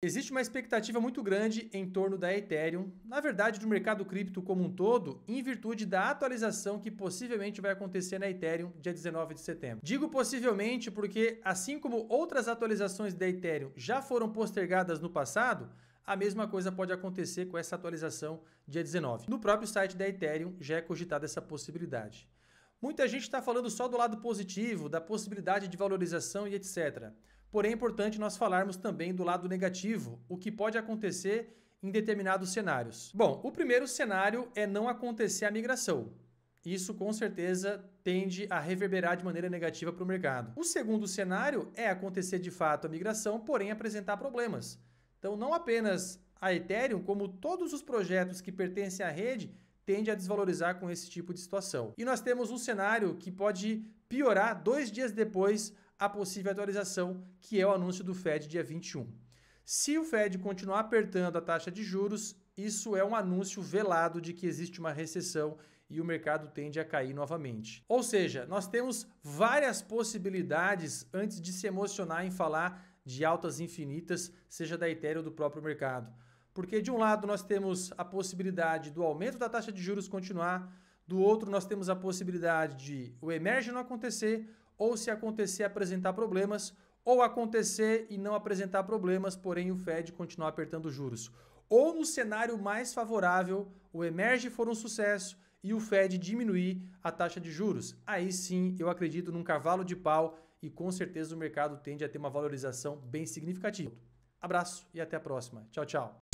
Existe uma expectativa muito grande em torno da Ethereum, na verdade do mercado cripto como um todo, em virtude da atualização que possivelmente vai acontecer na Ethereum dia 19 de setembro. Digo possivelmente porque, assim como outras atualizações da Ethereum já foram postergadas no passado, a mesma coisa pode acontecer com essa atualização dia 19. No próprio site da Ethereum já é cogitada essa possibilidade. Muita gente está falando só do lado positivo, da possibilidade de valorização e etc. Porém, é importante nós falarmos também do lado negativo, o que pode acontecer em determinados cenários. Bom, o primeiro cenário é não acontecer a migração. Isso com certeza tende a reverberar de maneira negativa para o mercado. O segundo cenário é acontecer de fato a migração, porém apresentar problemas. Então, não apenas a Ethereum, como todos os projetos que pertencem à rede, tende a desvalorizar com esse tipo de situação. E nós temos um cenário que pode piorar dois dias depois a possível atualização, que é o anúncio do Fed dia 21. Se o Fed continuar apertando a taxa de juros, isso é um anúncio velado de que existe uma recessão e o mercado tende a cair novamente. Ou seja, nós temos várias possibilidades antes de se emocionar em falar de altas infinitas, seja da Ethereum ou do próprio mercado. Porque de um lado nós temos a possibilidade do aumento da taxa de juros continuar, do outro nós temos a possibilidade de o emerge não acontecer ou se acontecer apresentar problemas, ou acontecer e não apresentar problemas, porém o Fed continuar apertando juros. Ou no cenário mais favorável, o emerge for um sucesso e o Fed diminuir a taxa de juros. Aí sim, eu acredito num cavalo de pau e com certeza o mercado tende a ter uma valorização bem significativa. Abraço e até a próxima. Tchau, tchau.